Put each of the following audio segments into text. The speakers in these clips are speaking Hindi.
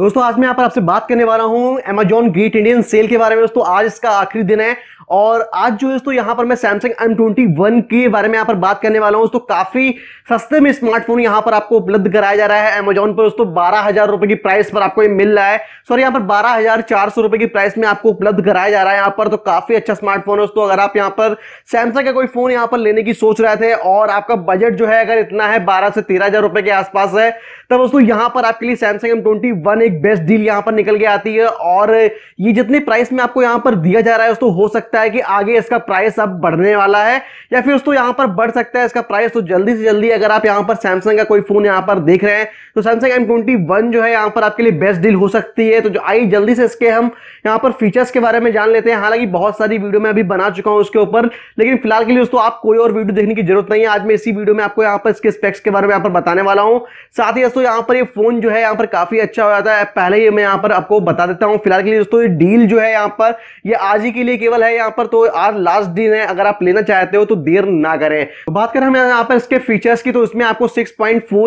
दोस्तों आज मैं यहाँ पर आपसे बात करने वाला हूँ अमेजॉन ग्रेट इंडियन सेल के बारे में दोस्तों आज इसका आखिरी दिन है और आज जो है दोस्तों यहाँ पर मैं सैमसंग एम ट्वेंटी वन के बारे में यहाँ पर बात करने वाला हूँ दोस्तों काफी सस्ते में स्मार्टफोन यहाँ पर आपको उपलब्ध कराया जा रहा है अमेजोन पर दोस्तों बारह हजार रुपए की प्राइस पर आपको ये मिल रहा है सॉरी यहाँ पर बारह हजार चार सौ रुपए की प्राइस में आपको उपलब्ध कराया जा रहा है यहाँ पर तो काफी अच्छा स्मार्टफोन है दोस्तों अगर आप यहाँ पर सैमसंग का कोई फोन यहाँ पर लेने की सोच रहे थे और आपका बजट जो है अगर इतना है बारह से तेरह हजार रुपए के आसपास है तब दोस्तों यहाँ पर आपके लिए सैमसंग एम ट्वेंटी वन एक बेस्ट डील यहां पर निकल के आती है और ये जितने प्राइस में आपको यहां पर दिया जा रहा है तो हो सकता है कि आगे इसका प्राइस अब बढ़ने वाला है या फिर दोस्तों यहां पर बढ़ सकता है इसका प्राइस तो जल्दी से जल्दी अगर आप यहां पर सैमसंग का कोई फोन यहां पर देख रहे हैं तो सैमसंग एम ट्वेंटी वन जो है यहां पर आपके लिए बेस्ट डील हो सकती है तो जो आई जल्दी से इसके हम यहां पर फीचर्स के बारे में जान लेते हैं हालांकि बहुत सारी वीडियो में अभी बना चुका हूं उसके ऊपर लेकिन फिलहाल के लिए दोस्तों आप कोई और वीडियो देखने की जरूरत नहीं है आज मैं इसी वीडियो में आपको यहां पर इसके स्पेक्स के बारे में यहां पर बताने वाला हूं साथ ही दोस्तों यहां पर ये फोन जो है यहां पर काफी अच्छा हो जाता है सकता है पहले ही मैं यहाँ पर आपको बता देता हूँ फिलहाल के लिए दोस्तों ये डील जो है यहाँ पर ये आज ही के लिए केवल है यहाँ पर तो आज लास्ट दिन है अगर आप लेना चाहते हो तो देर ना करें तो बात करें हम यहाँ पर इसके फीचर्स की तो इसमें आपको सिक्स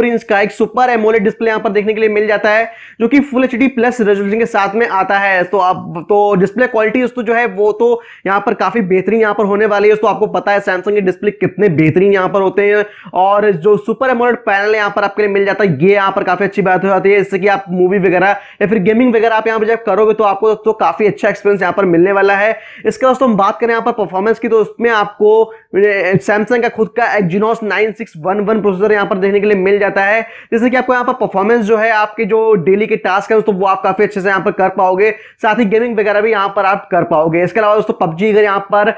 इंच का एक सुपर एमोलेट डिस्प्ले यहाँ पर देखने के लिए मिल जाता है जो की फुल एच प्लस रेजोल्यूशन के साथ में आता है तो आप तो डिस्प्ले क्वालिटी दोस्तों जो है वो तो यहाँ पर काफी बेहतरीन यहाँ पर होने वाली है दोस्तों आपको पता है सैमसंग के डिस्प्ले कितने बेहतरीन यहाँ पर होते हैं और जो सुपर एमोलेट पैनल यहाँ पर आपके लिए मिल जाता है ये यहाँ पर काफी अच्छी बात हो जाती है इससे कि आप मूवी वगैरह या फिर गेमिंग वगैरह आप यहाँ पर जब करोगे तो आपको दोस्तों काफ़ी अच्छा एक्सपीरियंस यहाँ पर मिलने वाला है इसके दोस्तों हम बात करें यहाँ पर परफॉर्मेंस की तो उसमें आपको सैमसंग का खुद का एक्जीनोस नाइन प्रोसेसर यहाँ पर देखने के लिए मिल जाता है जैसे कि आपको यहाँ पर परफॉर्मेंस जो है आपके जो डेली के टास्क है दोस्तों वो आप काफ़ी अच्छे से यहाँ पर कर पाओगे साथ ही गेमिंग वगैरह भी यहाँ पर आप कर पाओगे इसके अलावा दोस्तों पबजी अगर यहाँ पर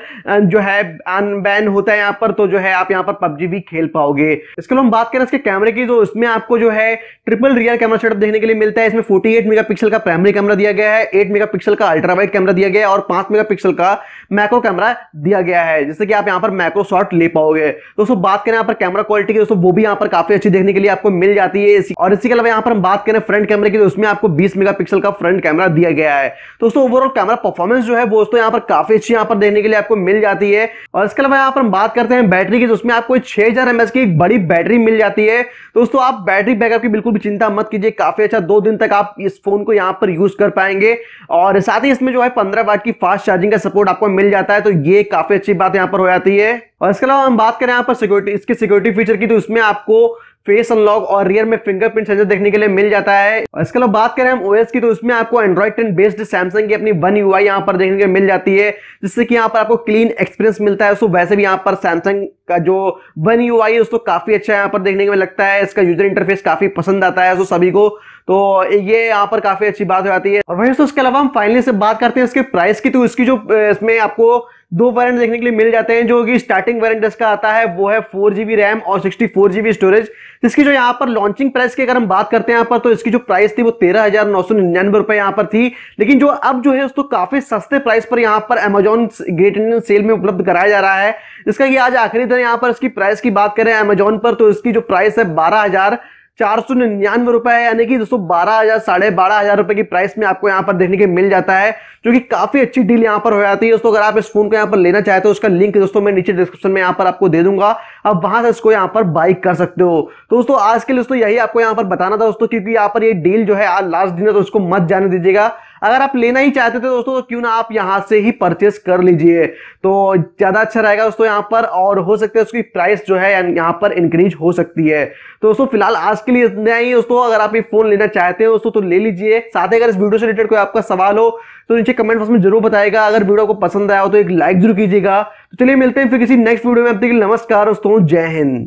जो है अनबैन होता है यहाँ पर तो जो है आप यहाँ पर पबजी भी खेल पाओगे इसके अलावा हम बात करें इसके कैमरे की तो इसमें आपको जो है ट्रिपल रियर कैमरा सेटअप देखने के लिए मिलता है इसमें 48 मेगापिक्सल का प्राइमरी कैमरा दिया गया है 8 मेगापिक्सल का अल्ट्रा वाइट कैमरा दिया गया है और 5 मेगापिक्सल का मैक्रो कैमरा दिया गया है जिससे कि आप यहाँ पर मैक्रो शॉट ले पाओगे दोस्तों बात करें यहाँ पर कैमरा क्वालिटी की दोस्तों वो भी यहाँ पर काफी अच्छी देखने के लिए आपको मिल जाती है और इसी के अलावा यहाँ पर हम बात करें फ्रंट कैमरे की तो उसमें आपको बीस मेगा का फ्रंट कैमरा दिया गया है दोस्तों ओवरऑल कैमरा परफॉर्मेंस जो है वो दोस्तों यहाँ पर काफी अच्छी यहाँ पर देखने के लिए आपको मिल जाती है और इसके अलावा यहाँ पर हम बात करते हैं बैटरी की उसमें आपको छह हजार की एक बड़ी बैटरी मिल जाती है दोस्तों आप बैटरी बैकअप की बिल्कुल भी चिंता मत कीजिए काफी अच्छा दो दिन तक आप इस फोन को यहाँ पर यूज कर पाएंगे और साथ ही इसमें जो है पंद्रह वाट की फास्ट चार्जिंग का सपोर्ट आपको मिल जाता है तो ये काफी अच्छी बात यहाँ पर हो जाती है और इसके अलावा हम बात करें यहाँ पर सिक्योरिटी इसके सिक्योरिटी फीचर की तो इसमें आपको फेस अनलॉक और रियर में फिंगरप्रिंट सेंसर देखने के लिए मिल जाता है और इसके अलावा बात करें हम ओएस की तो उसमें आपको एंड्रॉइड टेन बेस्ड सैमसंग की अपनी वन यू यहाँ पर देखने के लिए मिल जाती है जिससे कि यहाँ पर आपको क्लीन एक्सपीरियंस मिलता है सो वैसे भी यहाँ पर सैमसंग का जो वन यू है उसको काफी अच्छा यहाँ पर देखने के लिए लगता है इसका यूजर इंटरफेस काफी पसंद आता है सो सभी को तो ये यहाँ पर काफी अच्छी बात हो जाती है और वही तो उसके अलावा हम फाइनली से बात करते हैं इसके प्राइस की तो इसकी जो इसमें आपको दो वेरिएंट देखने के लिए मिल जाते हैं जो कि स्टार्टिंग वेरिएंट इसका आता है वो है फोर जीबी रैम और सिक्सटी फोर जीबी स्टोरेज इसकी जो यहाँ पर लॉन्चिंग प्राइस की अगर हम बात करते हैं यहाँ पर तो इसकी जो प्राइस थी वो तेरह हजार नौ सौ निन्यानवे रुपए यहाँ पर थी लेकिन जो अब जो है उसको तो काफी सस्ते प्राइस पर यहाँ पर अमेजोन ग्रेट इंडियन सेल में उपलब्ध कराया जा रहा है इसका ये आज आखिरी दिन यहाँ पर इसकी प्राइस की बात करें अमेजोन पर तो इसकी जो प्राइस है बारह हजार चार सौ निन्यानवे रुपए यानी कि दोस्तों बारह हजार साढ़े बारह हजार रुपए की प्राइस में आपको यहाँ पर देखने के मिल जाता है जो कि काफी अच्छी डील यहाँ पर हो जाती है दोस्तों अगर आप इस फोन को यहाँ पर लेना चाहते हो उसका लिंक दोस्तों मैं नीचे डिस्क्रिप्शन में यहाँ पर आपको दे दूंगा आप वहां से इसको यहाँ पर बाइक कर सकते हो तो दोस्तों आज के लिए दोस्तों यही आपको यहाँ पर बताना था दोस्तों क्योंकि यहाँ पर ये डील जो है लास्ट दिन है तो उसको मत जाने दीजिएगा अगर आप लेना ही चाहते थे दोस्तों तो क्यों ना आप यहां से ही परचेस कर लीजिए तो ज़्यादा अच्छा रहेगा दोस्तों यहां पर और हो सकता है उसकी प्राइस जो है यहां पर इंक्रीज हो सकती है तो दोस्तों फिलहाल आज के लिए इतना ही दोस्तों अगर आप ये फोन लेना चाहते हो दोस्तों तो ले लीजिए साथ ही अगर इस वीडियो से रिलेटेड कोई आपका सवाल हो तो नीचे कमेंट बॉक्स में जरूर बताएगा अगर वीडियो को पसंद आया हो तो एक लाइक जरूर कीजिएगा तो चलिए मिलते हैं फिर किसी नेक्स्ट वीडियो में आप देखिए नमस्कार दोस्तों जय हिंद